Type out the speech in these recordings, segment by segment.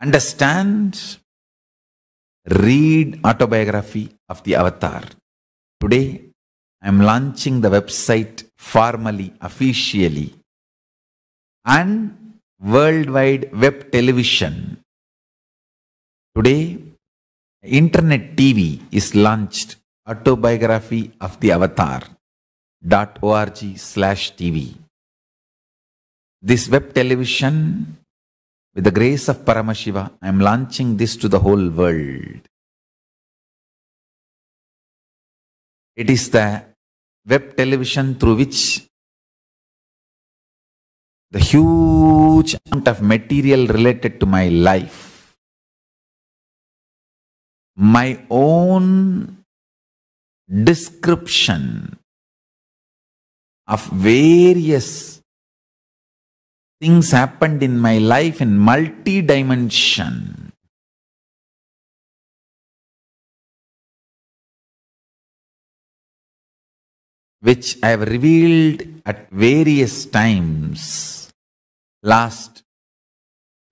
Understand, read autobiography of the avatar. Today, I am launching the website formally, officially, and worldwide web television. Today, internet TV is launched autobiography of the avatar dot org slash TV. This web television with the grace of Paramashiva, I am launching this to the whole world. It is the web television through which the huge amount of material related to my life, my own description of various things happened in my life in multi dimension. Which I have revealed at various times last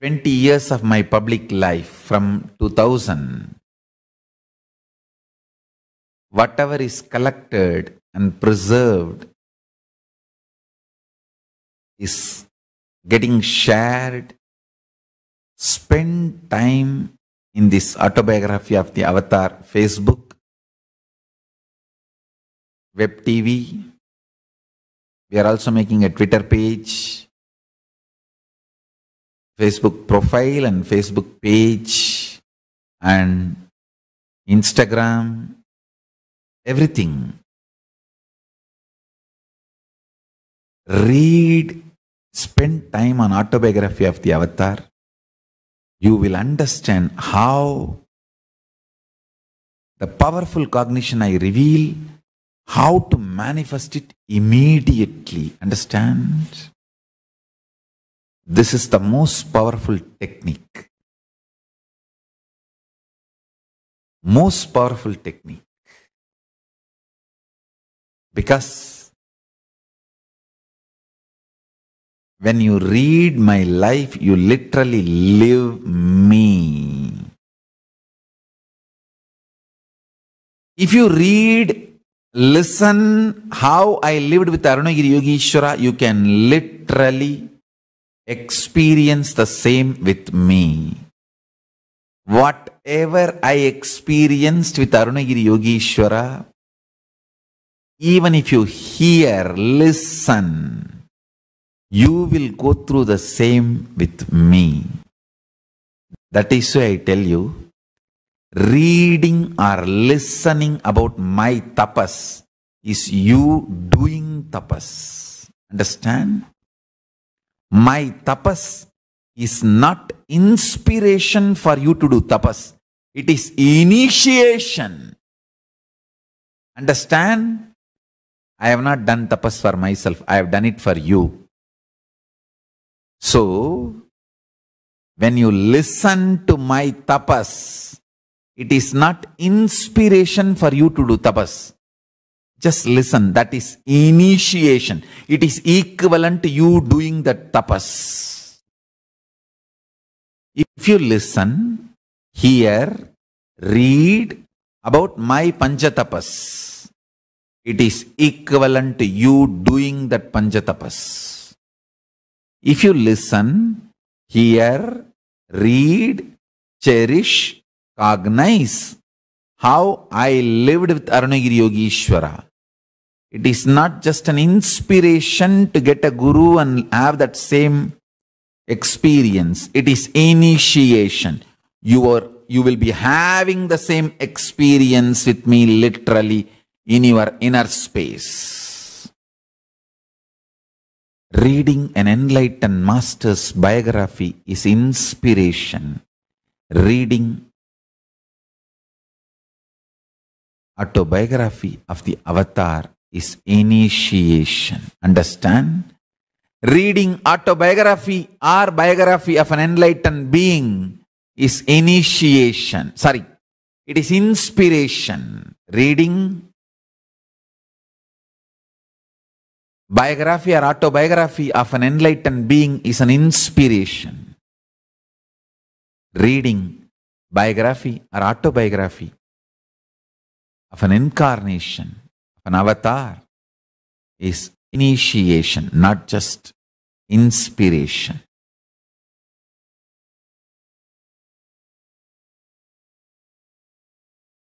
20 years of my public life from 2000. Whatever is collected and preserved is getting shared. Spend time in this autobiography of the avatar Facebook, web TV. We are also making a Twitter page, Facebook profile and Facebook page and Instagram, everything. Read spend time on autobiography of the avatar you will understand how the powerful cognition i reveal how to manifest it immediately understand this is the most powerful technique most powerful technique because When you read my life, you literally live me. If you read, listen how I lived with Arunagiri Yogeshwara, you can literally experience the same with me. Whatever I experienced with Arunagiri Yogeshwara, even if you hear, listen, you will go through the same with me. That is why I tell you, reading or listening about my tapas is you doing tapas. Understand? My tapas is not inspiration for you to do tapas. It is initiation. Understand? I have not done tapas for myself. I have done it for you. So, when you listen to my tapas, it is not inspiration for you to do tapas. Just listen. That is initiation. It is equivalent to you doing the tapas. If you listen, hear, read about my panchatapas, it is equivalent to you doing that panchatapas. If you listen, hear, read, cherish, cognize how I lived with Arunagiri Yogeshwara. It is not just an inspiration to get a guru and have that same experience. It is initiation. You are you will be having the same experience with me literally in your inner space. Reading an enlightened master's biography is inspiration. Reading autobiography of the avatar is initiation. Understand? Reading autobiography or biography of an enlightened being is initiation. Sorry, it is inspiration. Reading Biography or autobiography of an enlightened being is an inspiration. Reading biography or autobiography of an incarnation, of an avatar, is initiation, not just inspiration.